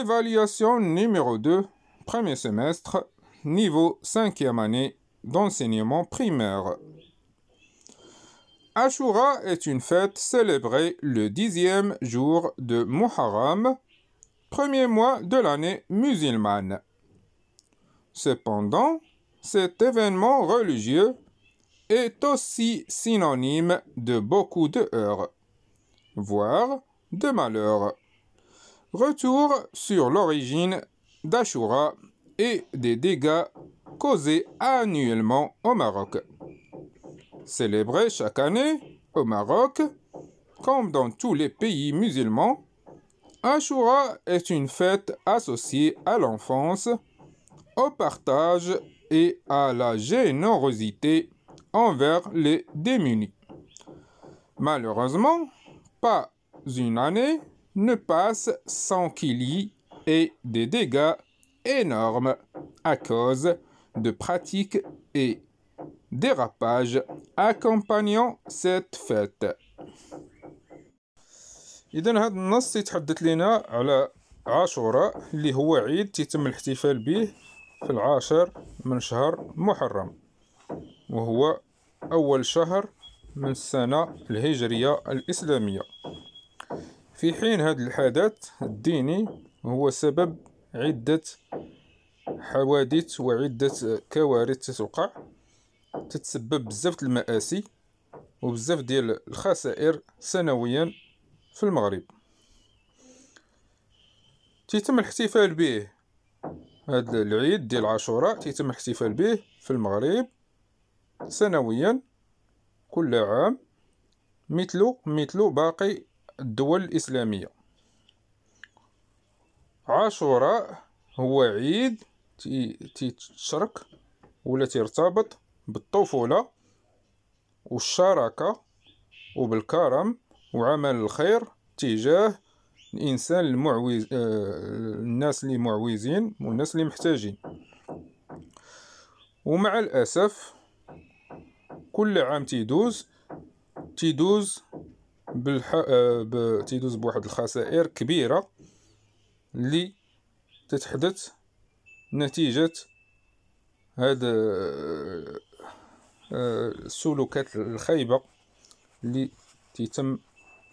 Évaluation numéro 2, premier semestre, niveau 5e année d'enseignement primaire. Ashura est une fête célébrée le dixième jour de Muharram, premier mois de l'année musulmane. Cependant, cet événement religieux est aussi synonyme de beaucoup de heures, voire de malheurs. Retour sur l'origine d'Ashura et des dégâts causés annuellement au Maroc. Célébré chaque année au Maroc, comme dans tous les pays musulmans, Ashura est une fête associée à l'enfance, au partage et à la générosité envers les démunis. Malheureusement, pas une année ne passe sans qu'il y ait des dégâts énormes à cause de pratiques et dérapages accompagnant cette fête. إذن هذا النص يتحدث لنا على عاشوراء اللي هو عيد تيتم الاحتفال به في العاشر من شهر محرم وهو اول شهر من السنه الهجريه الاسلاميه في حين هذا الحدث الديني هو سبب عدة حوادث وعدة كوارث تتوقع تتسبب بزاف المآسي وبزاف ديال الخسائر سنويا في المغرب تيتم الاحتفال به هذا العيد ديال عاشوراء تيتم الاحتفال به في المغرب سنويا كل عام مثلو مثلو باقي الدول الإسلامية عاشوراء هو عيد تيتشرك ولا تيرتبط بالطفولة والشراكة وبالكرم وعمل الخير تجاه الإنسان المعوز آه، الناس اللي معوزين والناس اللي محتاجين ومع الأسف كل عام تيدوز تيدوز بالح... آه، تيدوز بواحد الخسائر كبيره اللي تتحدث نتيجه هاد آه، آه، السلوكات الخايبه اللي تيتم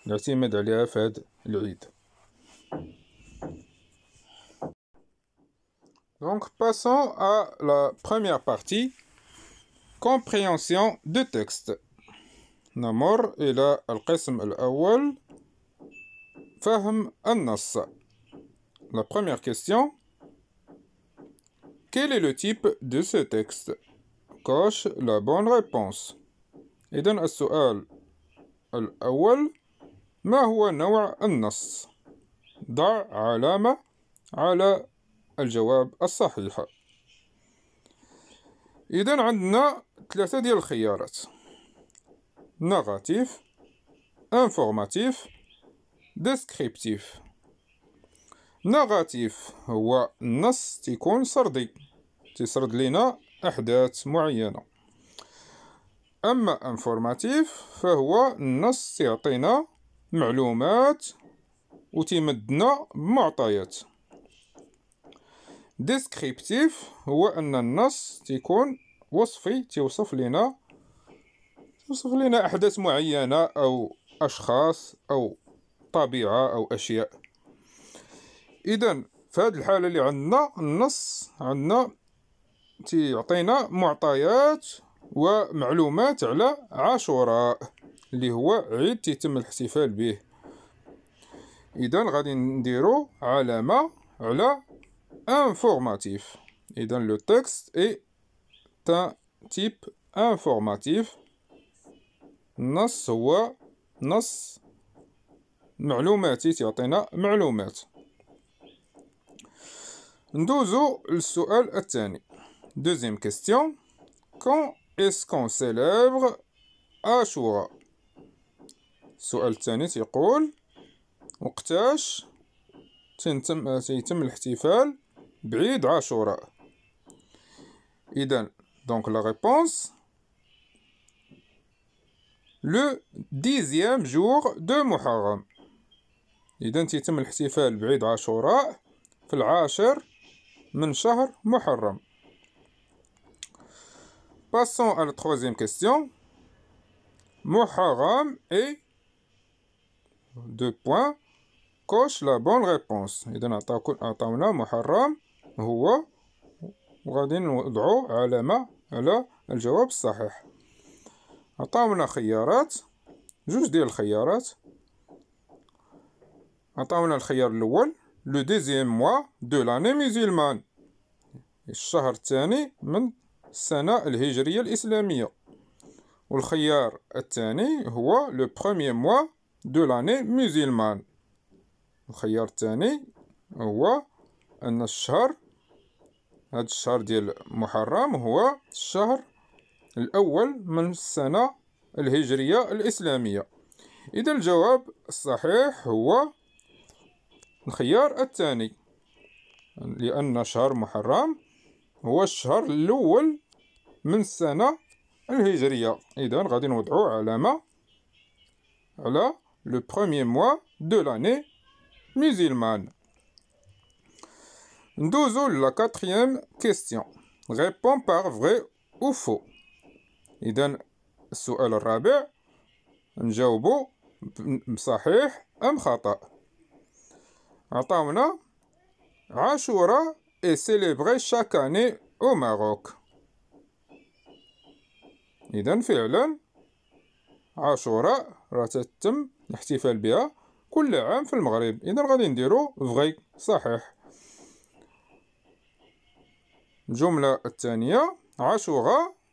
الاعتماد عليها في هاد العيد Donc passons à la première partie, compréhension de texte. نمر إلى القسم الأول فهم النص La première question Quel est le type de ce texte Coche la bonne réponse إذن السؤال الأول ما هو نوع النص؟ ضع علامة على الجواب الصحيح إذن عندنا ثلاثة ديال الخيارات narratif, informatif, descriptif narratif هو نص تيكون سردي تسرد لنا أحداث معينة أما انفورماتيف فهو النص يعطينا معلومات وتمدنا بمعطيات ديسكريبتيف هو أن النص تيكون وصفي تيوصف لنا وصف لنا أحداث معينة أو أشخاص أو طبيعة أو أشياء إذا في هذه الحالة اللي عندنا النص عندنا تيعطينا معطيات ومعلومات على عاشوراء اللي هو عيد تيتم الاحتفال به اذا غادي نديرو علامه على انفورماتيف اذا لو تكست اي تان تيب انفورماتيف النص هو نص معلوماتي تيعطينا معلومات ندوزو للسؤال الثاني دوزيام كيستيون كون كون سيليبر اشورا السؤال الثاني تيقول وقتاش تنتم تيتم الاحتفال بعيد عاشوراء اذا دونك لا ريبونس لو ديزيام جور دو محرم اذا تيتم الاحتفال بعيد عاشوراء في العاشر من شهر محرم passons à la troisième question محرم et deux points coche la bonne réponse إذن عطاونا محرم هو وغادي نوضعو علامة على الجواب الصحيح عطاونا خيارات جوج ديال الخيارات عطاونا الخيار الاول لو ديزيام موا دو لاني ميزيلمان الشهر الثاني من السنة الهجرية الإسلامية والخيار الثاني هو لو بخوميي موا دو لاني ميزيلمان الخيار الثاني هو أن الشهر هاد الشهر ديال محرم هو الشهر الأول من السنة الهجرية الإسلامية إذا الجواب الصحيح هو الخيار الثاني لأن شهر محرم هو الشهر الأول من السنة الهجرية إذا غادي نوضعو علامة على لو بخوميي موا دو لاني musulmane. ندوزو لا quatrième كيستيون Réponds par vrai ou faux. إذا السؤال الرابع نجاوبو بصحيح أم خطأ عطاونا عاشوراء إي سيليبغي شاك اني او Maroc. إذا فعلا عاشوراء راه تتم الاحتفال بها كل عام في المغرب إذا غادي نديرو فغي صحيح الجملة الثانية عاشوراء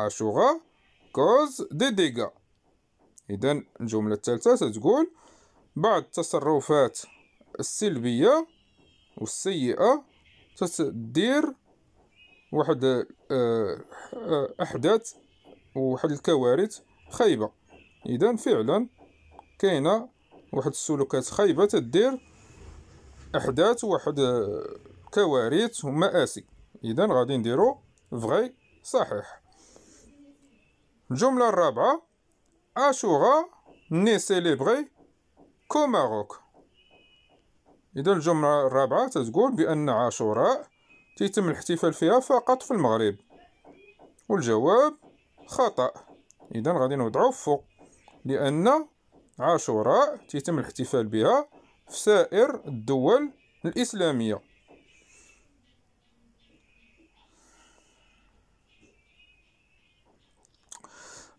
أشوغا cause دي ديغا إذا الجملة الثالثة ستقول بعض التصرفات السلبية والسيئة تدير واحد آه، أحداث وواحد الكوارث خايبة إذا فعلا كاينة واحد السلوكات خايبة تدير أحداث واحد آه، كوارث ومآسي إذا غادي نديرو فغي صحيح الجملة الرابعة عاشوراء ني سيليبري كو ماروك إذا الجملة الرابعة تتقول بأن عاشوراء تيتم الاحتفال فيها فقط في المغرب والجواب خطأ إذا غادي نوضعو فوق لأن عاشوراء تيتم الاحتفال بها في سائر الدول الإسلامية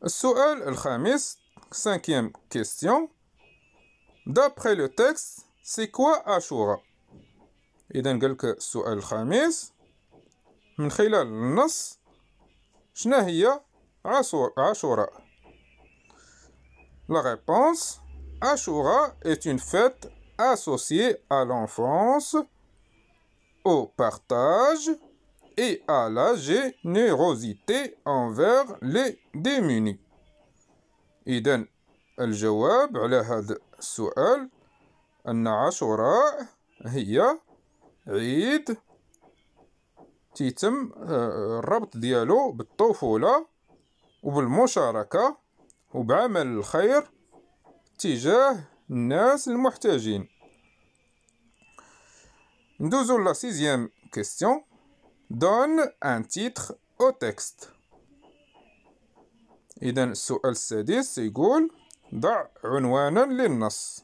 al الخامس cinquième question d'après le texte c'est quoi Ashura quelques قال al-Khamis الخامس من خلال النص Ashura. هي عاشوراء La réponse Ashura est une fête associée à l'enfance, au partage, et à la générosité envers les démunis. إذا الجواب على هذا السؤال أن عاشوراء هي عيد تيتم آه، الربط ديالو بالطفولة وبالمشاركة وبعمل الخير تجاه الناس المحتاجين ندوزو لا سيزيام كيستيون Donne un titre au texte. إذا السؤال السادس يقول ضع عنوانا للنص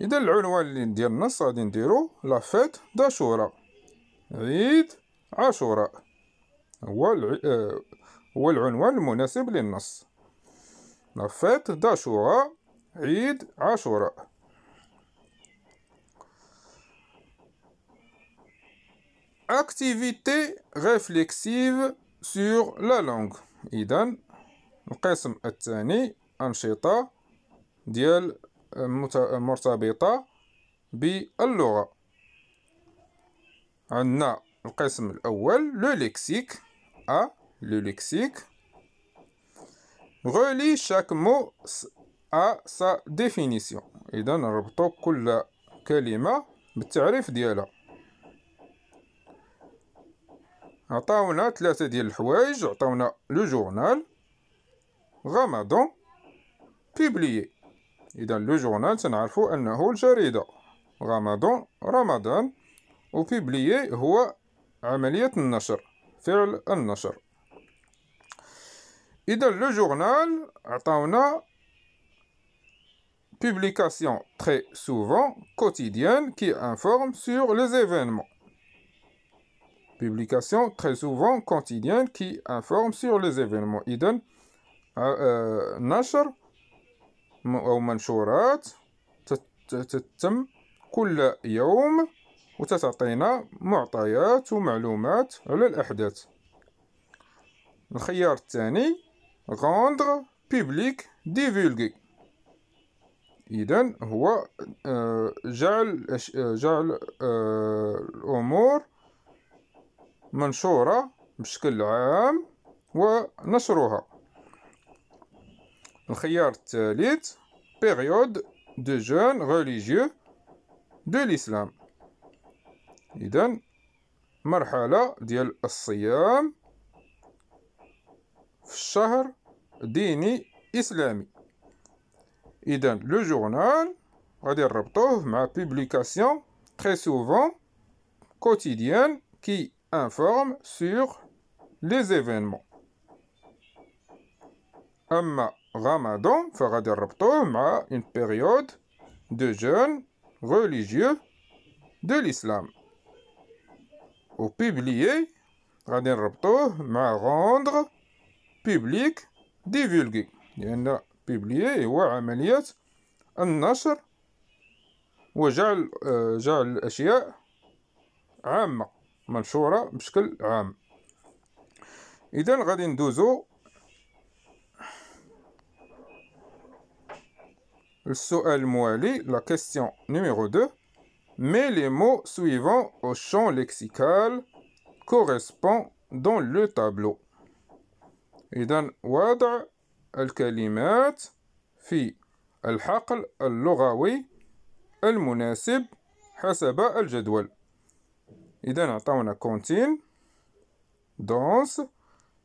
إذا العنوان ديال النص غادي نديرو لافيت فيت داشورا عيد عاشوراء هو الع... آه، هو العنوان المناسب للنص لافيت فيت داشورا عيد عاشوراء activité réflexive sur la langue إذا القسم الثاني أنشطة ديال مرتبطة باللغة عندنا القسم الأول لو ليكسيك أ لو ليكسيك غولي شاك مو أ سا ديفينيسيون إذا نربطو كل كلمة بالتعريف ديالها عطاونا ثلاثة ديال الحوايج عطاونا لو جورنال غامادون بيبليي اذا لو جورنال تنعرفو انه الجريده غامادون رمضان وبيبليي هو عمليه النشر فعل النشر اذا لو جورنال عطاونا publication très souvent quotidienne qui informe sur les événements publication très souvent quotidienne qui informe sur les événements. Idem, نشر أو منشورات تتم كل يوم وتتعطينا معطيات ومعلومات على الأحداث الخيار الثاني rendre public divulguer إذا هو جعل جعل الأمور منشورة بشكل عام ونشرها الخيار الثالث بيريود دو جون ريليجيو دو الاسلام إذا مرحلة ديال الصيام في الشهر ديني إسلامي إذا لو جورنال غادي نربطوه مع بوبليكاسيون تري سوفون كوتيديان كي informe sur les événements. Amma Ramadan fera des une période de jeûne religieux de l'islam. Au publier, Radin m'a rendre public, divulgué. Il y a publié et عملية النشر un جعل un عامة id al-radin dozo so al-moelli la question numéro deux mais les mots suivants au champ lexical correspondent dans le tableau et dans al-khalil fi al-hakal al-lorawey al-munasib hasab al-jadwal إذا عطاونا كونتين دونس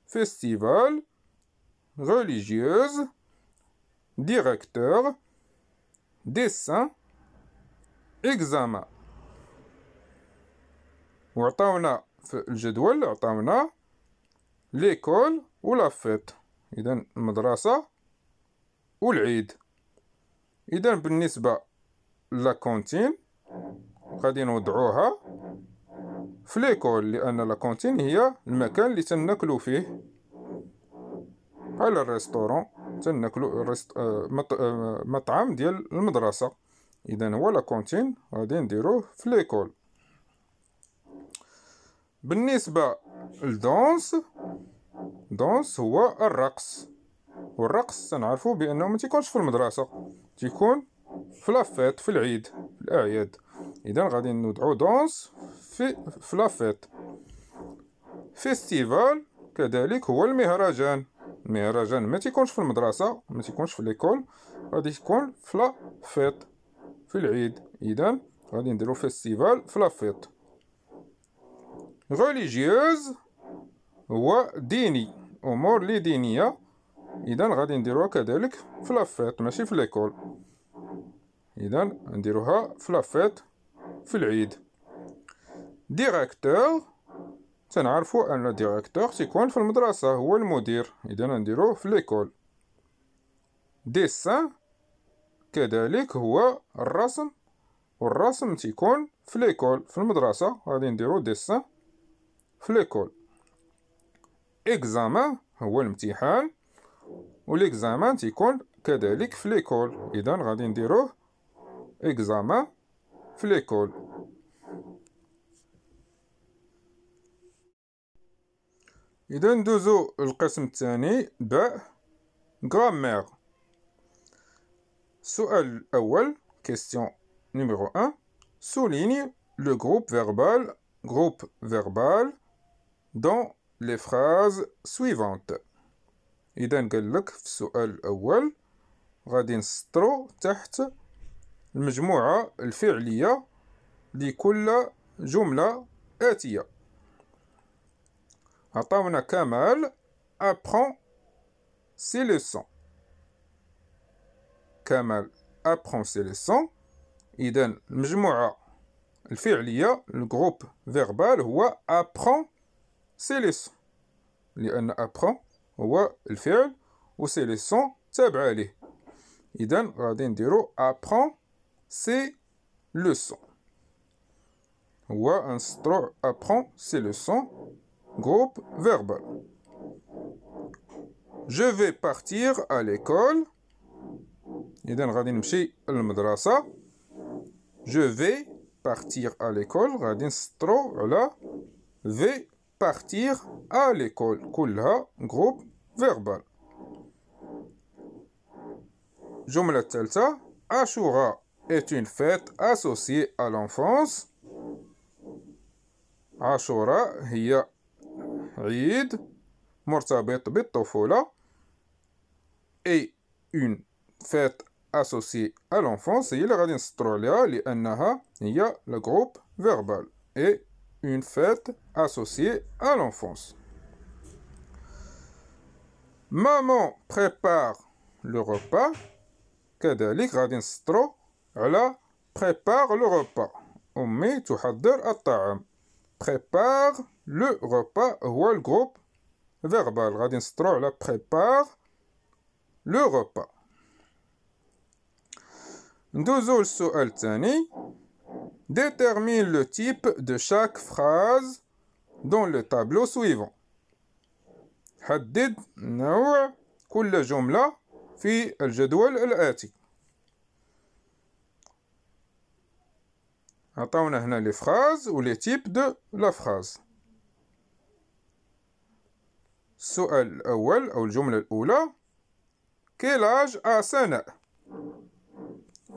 فيستيفال religieuse directeur ديسان إكزاما وعطاونا في الجدول عطاونا ليكول ولا فيت اذا المدرسه والعيد اذا بالنسبه لا كونتين غادي نوضعوها في ليكول لان لاكونتين هي المكان اللي تناكلو فيه على الريستورون تناكلو الريست... آه، مط... آه، مطعم ديال المدرسه اذا هو لاكونتين غادي نديروه في ليكول بالنسبه للدونس دونس هو الرقص والرقص تنعرفو بانه ما تيكونش في المدرسه تيكون في لافيت في العيد في الاعياد اذا غادي ندعو دونس في, في فيستيفال كذلك هو المهرجان المهرجان ما تيكونش في المدرسة ما تيكونش في ليكول غادي تكون في في العيد إذا غادي نديرو فيستيفال في لافيت ريليجيوز هو ديني أمور لي دينية إذا غادي نديروها كذلك في ماشي في ليكول إذا نديروها في في العيد ديريكتور تنعرفوا ان ديريكتور تيكون في المدرسه هو المدير اذا نديروه في ليكول ديسان كذلك هو الرسم والرسم تيكون في ليكول في المدرسه غادي نديرو ديسان في ليكول اكزامان هو الامتحان والاكزامان تيكون كذلك في ليكول اذا غادي نديروه اكزامان في ليكول اذا ندوزو القسم الثاني باء غرامير السؤال الاول كيستيون نيميرو 1 souligne le groupe verbal groupe verbal dans les phrases suivantes اذا قال لك في السؤال الاول غادي نسطرو تحت المجموعه الفعليه لكل جمله اتيه Alors, on a Kamal apprend ses leçons. Kamal apprend ses leçons. Donc, le groupe verbal, le groupe verbal, c'est apprend ses leçons. Il apprend. c'est le groupe verbal, il ses leçons, c'est le groupe verbal. iden on va dire apprend ses leçons. un va apprend ses leçons. Groupe verbal. Je vais partir à l'école. Je vais partir à l'école. Je vais partir à l'école. Groupe verbal. جملة الثالثة Ashura est une fête associée à l'enfance. Ashura هي Ride, Morsabet Betofola et une fête associée à l'enfance, et il y a le groupe verbal, et une fête associée à l'enfance. Maman prépare le repas, كذلك غادي نسطرو على prépare le repas. أمي تحضر الطعام. prépare le repas ou le groupe verbal. On va préparer le repas. Nous avons le souhait Détermine le type de chaque phrase dans le tableau suivant. On va faire toutes les jumelles dans le judoïl. Nous avons les phrases ou les types de la phrase. السؤال الأول أو الجملة الأولى كيلاج أ سنة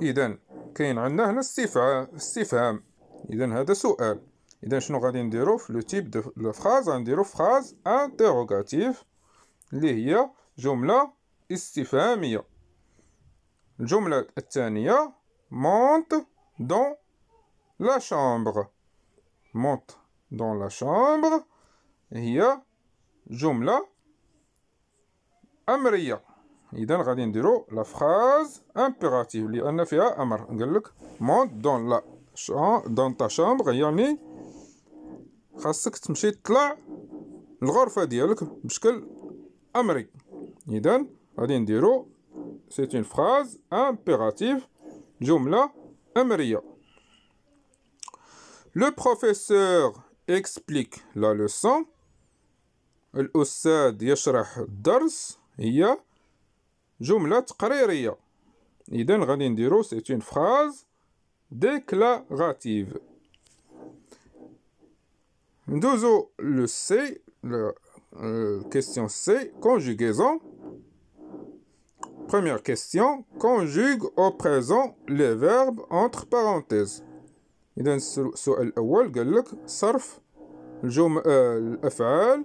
إذا كاين عندنا هنا استفهام استفهام إذا هذا سؤال إذا شنو غادي نديرو في لو تيب دو الفراز غنديرو فراز انتيروغاتيف اللي هي جملة استفهامية الجملة الثانية مونت دون لا شامبر مونت دون لا شامبر هي جملة أمرية إذا غادي نديرو لا فراز امبيراتيف لأن فيها أمر قالك مونت دون لا دون تا شامبغ يعني خاصك تمشي تطلع الغرفة ديالك بشكل أمري إذا غادي نديرو سي اون فراز امبيراتيف جملة أمرية لو professeur إكسبليك لا لوسون l'Aussad explique le cours. Il y a une phrase déclarative. Nous le C, la question C conjugaison. Première question conjugue au présent les verbes entre parenthèses. Leçon numéro un le verbe.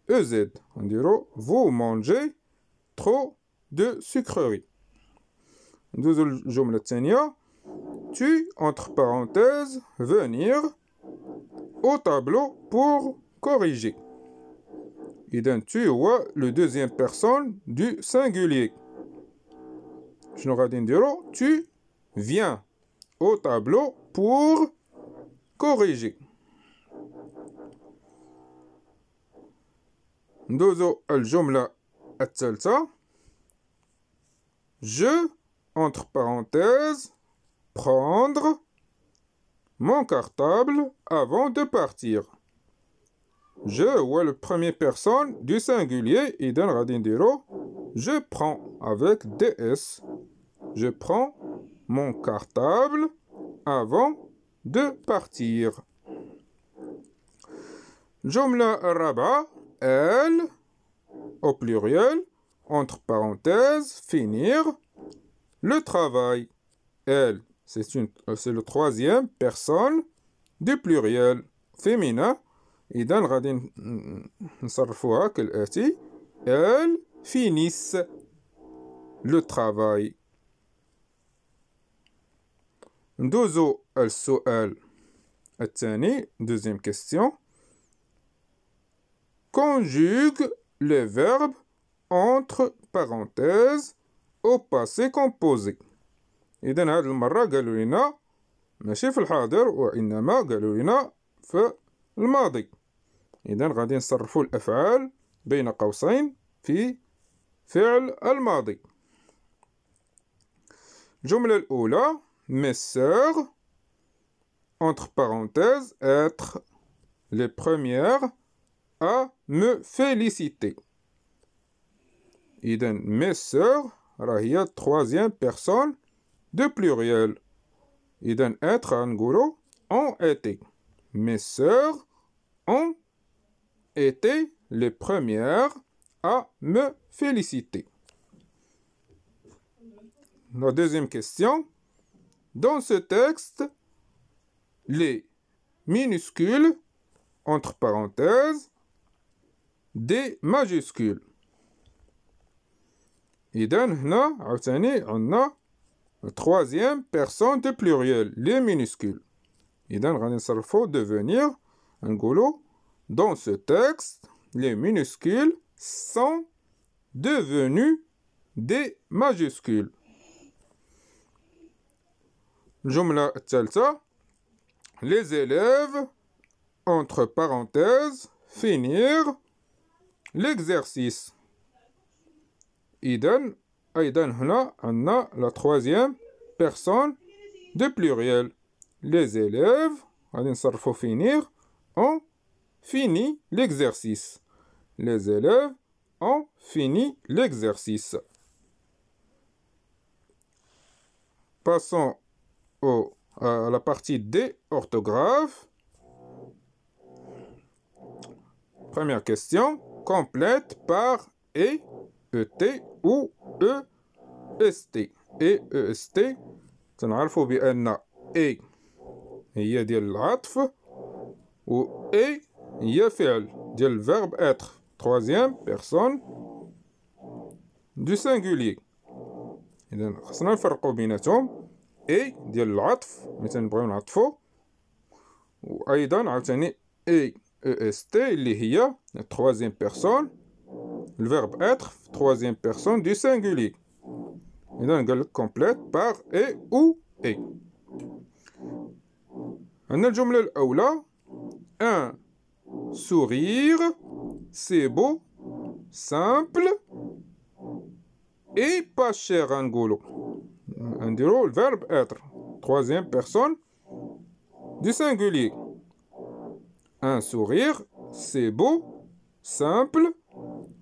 On e vous mangez trop de sucreries. tu entre parenthèses venir au tableau pour corriger. Et donc tu vois le deuxième personne du singulier. Je dire tu viens au tableau pour corriger. ندوزو الجملة الثالثة Je, entre parenthèses, prendre mon cartable avant de partir. Je ou le premier personne du singulier et d'un radindero. Je prends avec DS. Je prends mon cartable avant de partir. Jumla Rabat elle, au pluriel, entre parenthèses, finir, le travail. Elle, euh, c'est le troisième personne du pluriel féminin. Et dans le كالآتي mm, mm, Elle finissent le travail elle, deuxième question Conjugue le verbe entre parenthèses au passé composé. Et donc cette fois-ci, on nous a dit non pas au présent, mais on nous a dit au passé. Donc on va conjuguer les verbes entre parenthèses au passé. La première mesure entre parenthèses être les premières à me féliciter. Iden mes sœurs, a troisième personne de pluriel. Iden être angolo, ont été. Mes sœurs ont été les premières à me féliciter. La deuxième question. Dans ce texte, les minuscules, entre parenthèses, des majuscules. Et donc, هنا عاوتاني la troisième personne du pluriel, les minuscules. Et donc, غادي نصرفو devenir goulot. dans ce texte les minuscules sont devenus des majuscules. les élèves entre parenthèses finir l'exercice. Idan, là, on a la troisième personne de pluriel. Les élèves, Adin faut finir, ont fini l'exercice. Les élèves ont fini l'exercice. Passons au, à la partie des orthographes. Première question complète par E, ET ou EST. EST t et E, e, e a ديال e, العطف ou E هي فعل ديال verbe être troisième personne du singulier إذا خصنا نفرقوا بيناتهم E ديال العطف مثلا ou aïdan عاوتاني E EST, la troisième personne, le verbe être, troisième personne du singulier. Et donc, elle complète par et ou et. On un sourire, c'est beau, simple et pas cher angolo. On dirait le verbe être, troisième personne du singulier. Un sourire, c'est beau, simple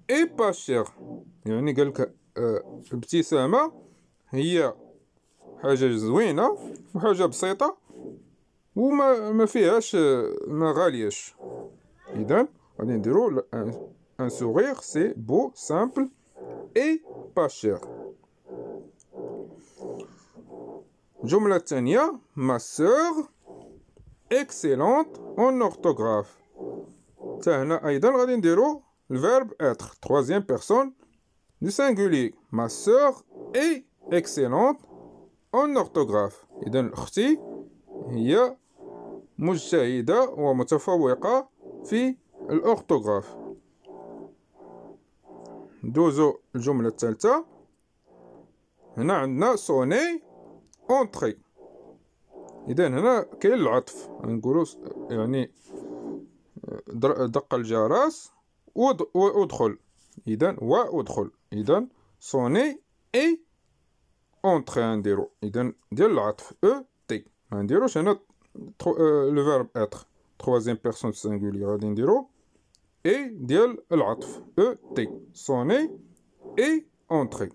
et pas cher. يعني ou لك il هي حاجة زوينة وحاجة بسيطة وما ما فيهاش ما غاليش إذا un نديرو un سوغيغ سي بو سامبل et با شير الجملة الثانية ma soeur excellente en orthographe. Tiens, aïda, on va dire le verbe être, troisième personne du singulier. Ma soeur est excellente en orthographe. Et donc, l'orti, il y a moujjaïda ou moutafawika fi l'orthographe. Dozo, le jumelet tel ta. On a un entrée. اذا هنا كاين العطف يعني نقولوا يعني دق الجرس وادخل اذا وادخل اذا صوني اي اونتخي يعني نديرو اذا ديال العطف او تي ما نديروش هنا لو فيرب اتر troisième personne singulier غادي نديرو اي ديال العطف او تي صوني اي اونتري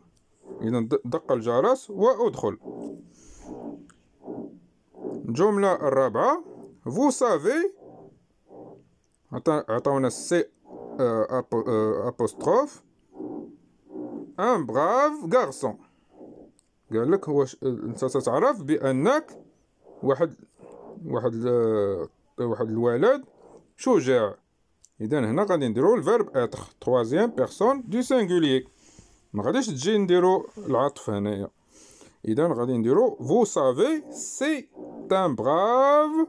اذا دق الجرس وادخل الجملة الرابعة فو سافي عطاونا سي ابوستروف ان براف غارسون قال لك واش انت تتعرف بانك واحد واحد آه، واحد الولد شجاع اذا هنا غادي نديرو الفيرب اتر توازيام بيرسون دو سينغوليي ما غاديش تجي نديرو العطف هنايا radin de l'eau. vous savez c'est un brave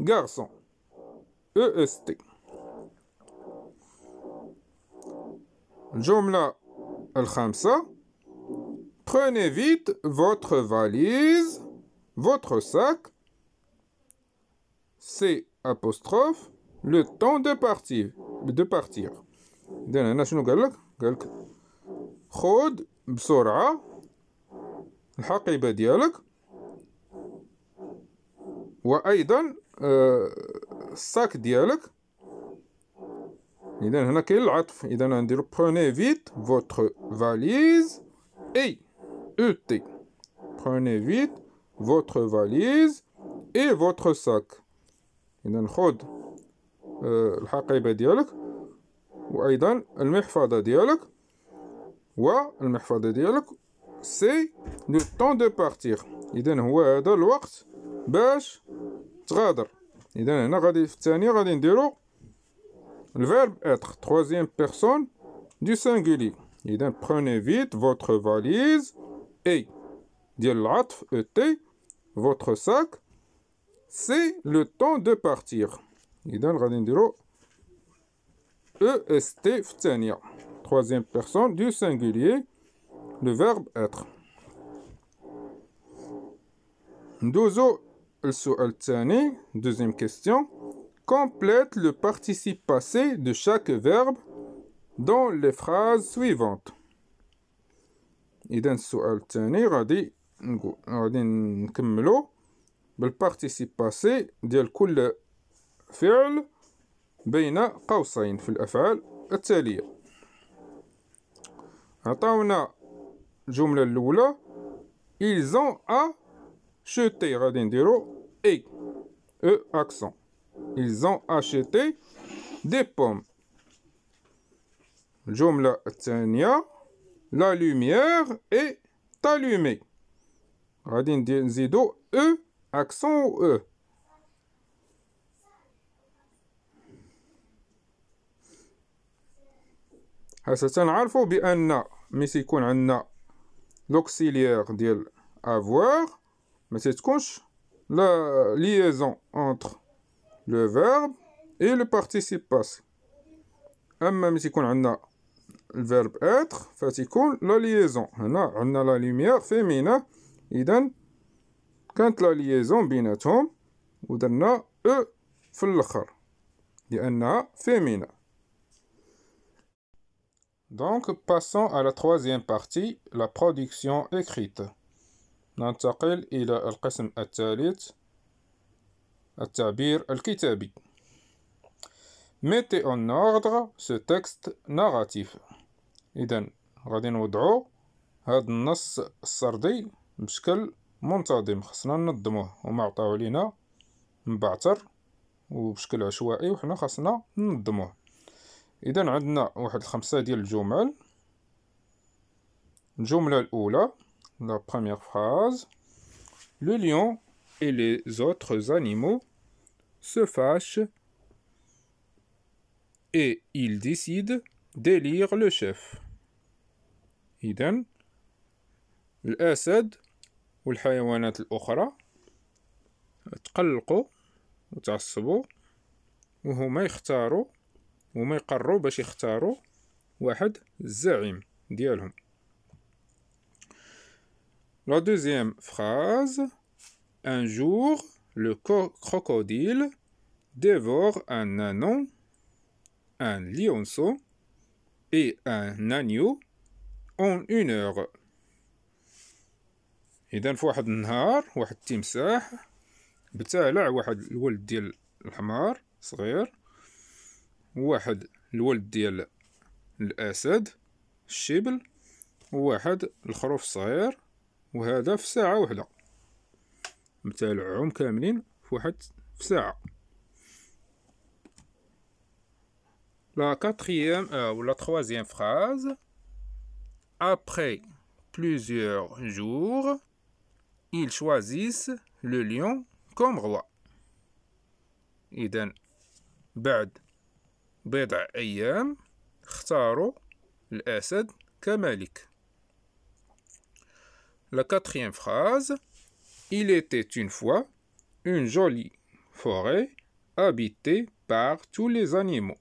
garçon EST Al Khamsa, Prenez vite votre valise, votre sac, c'est apostrophe, le temps de partir. De partir. دانا la national Khod, bsora. الحقيبة ديالك وأيضا آه، الساك ديالك إذا هنا كاين العطف إذا غنديرو بروني فيت فوتر فاليز إي أو تي بروني فيت فوتر فاليز إي فوتر ساك إذا خود الحقيبة ديالك وأيضا المحفظة ديالك والمحفظة ديالك c'est le temps de partir Donc, هو هذا الوقت باش تغادر اذا هنا غادي في الثاني غادي le verbe être troisième personne du singulier Donc, prenez vite votre valise et ديال العطف et votre sac c'est le temps de partir اذا غادي نديرو est في الثانيه troisième personne du singulier le verbe être Dozo deuxième question complète le participe passé de chaque verbe dans les phrases suivantes Et السؤال الثاني غادي غادي نكملو بالبارتيسيب passé ديال كل فعل بين قوسين في الأفعال التالية عطاونا الجملة الأولى ils ont acheté غادي نديرو e e accent ils ont acheté des pommes الجملة الثانية la lumière est allumée غادي نزيدو e accent e حتى نعرفوا بان ملي تيكون عندنا l'auxiliaire d'il avoir, mais c'est la liaison entre le verbe et le participe passé. Même si on a le verbe être, a la liaison. On a la lumière féminine, Et quand la liaison بيناتهم ودرنا او في الاخر a féminin. Donc, passons à la troisième partie, la production écrite. ننتقل القسم الثالث التعبير الكتابي. Mettez en ordre ce texte narratif. غادي نوضعوا النص السردي بشكل منتظم خصنا ننظموه لينا اذا عندنا واحد الخمسه ديال الجمل الجملة الأولى لا بروميير فراز لو ليون اي لي autres زانيمو سو فاش اي ايل ديسيد ديليغ لو شيف إذن الأسد والحيوانات الأخرى تقلقوا وتعصبوا وهما يختاروا وما يقرروا باش يختاروا واحد الزعيم ديالهم لا دوزيام فراز ان جور لو كروكوديل ديفور ان نانون ان ليونسو اي ان نانيو اون اون اور إذا في واحد النهار واحد التمساح بتالع واحد الولد ديال الحمار صغير واحد الولد ديال الأسد الشبل وواحد الخروف الصغير وهذا في ساعة واحدة متابعهم كاملين في واحد في ساعة لا quatrième او آه، لا تخوازيام troisième ابري بلوزيور جور jours ils choisissent le lion comme roi إذن بعد بضع أيام اختاروا الأسد كملك La quatrième phrase Il était une fois une jolie forêt habitée par tous les animaux.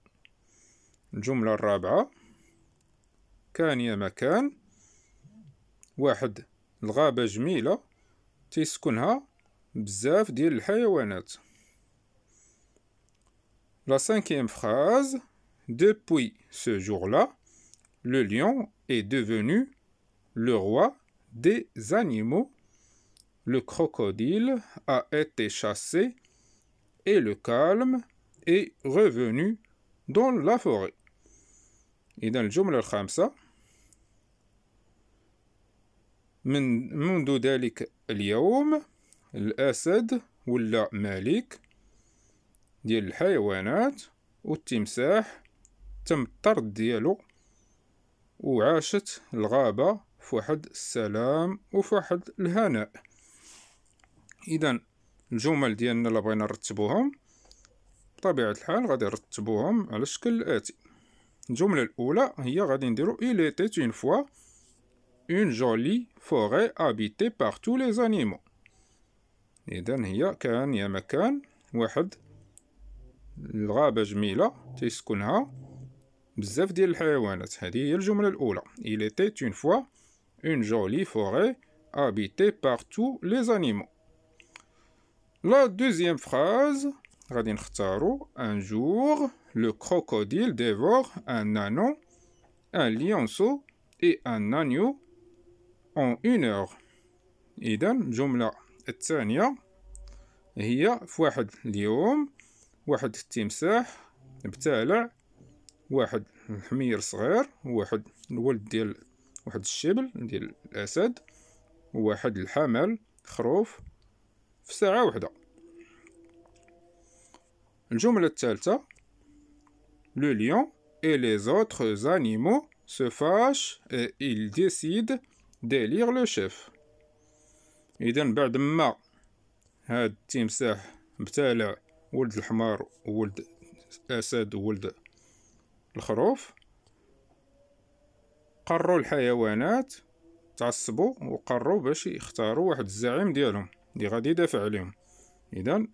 الجملة الرابعة كان يا مكان واحد الغابة جميلة تيسكنها بزاف ديال الحيوانات La cinquième phrase, depuis ce jour-là, le lion est devenu le roi des animaux, le crocodile a été chassé et le calme est revenu dans la forêt. Et dans le من منذ ذلك اليوم الأسد ديال الحيوانات والتمساح تم الطرد ديالو وعاشت الغابة فواحد السلام واحد الهناء اذا الجمل ديالنا اللي بغينا نرتبوهم بطبيعة الحال غادي نرتبوهم على الشكل الاتي الجملة الاولى هي غادي نديرو il était une fois une jolie forêt habitée par tous les animaux اذا هي كان يا مكان واحد الغابة جميلة تيسكنها بزاف ديال الحيوانات C'est la الجملة il était une fois une jolie forêt habitée par tous les animaux la deuxième phrase va نختارو un jour le crocodile dévore un nanon, un lionceau et un agneau en une heure إذا الجملة الثانية هي في واحد jour. واحد التمساح بتالع واحد حمير صغير واحد الولد ديال واحد الشبل ديال الاسد واحد الحمل خروف في ساعة واحدة الجملة الثالثة لو ليون اي لي زوتر زانيمو se فاش et ils décident d'élire le chef إذا بعد ما هاد التمساح بتالع ولد الحمار وولد الأسد وولد الخروف قروا الحيوانات تعصبوا وقروا باش يختاروا واحد الزعيم ديالهم اللي دي غادي يدافع عليهم اذا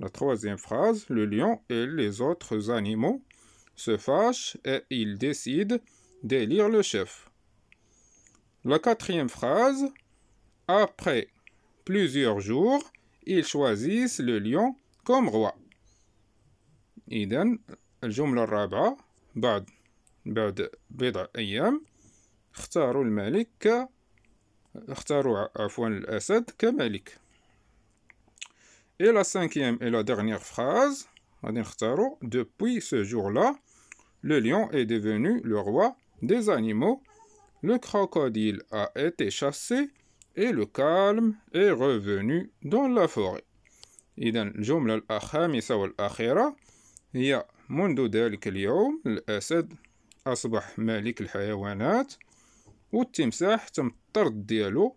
لا troisième phrase le lion et les autres animaux se fâchent et ils décident d'élire le chef la quatrième phrase après plusieurs jours ils choisissent le lion comme roi إذا الجملة الرابعة بعد بعد بضع أيام اختاروا الملك ك اختاروا عفوا الأسد كملك Et la cinquième et la dernière phrase, depuis ce jour-là, le lion est devenu le roi des animaux, le crocodile a été chassé et le calme est revenu dans la forêt. هي منذ ذلك اليوم الأسد أصبح ملك الحيوانات والتمساح تم الطرد ديالو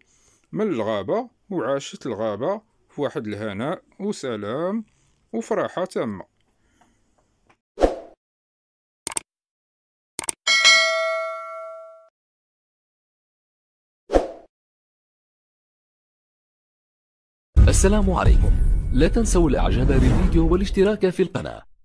من الغابة وعاشت الغابة في واحد الهناء وسلام وفرحة تامة السلام عليكم لا تنسوا الاعجاب بالفيديو والاشتراك في القناة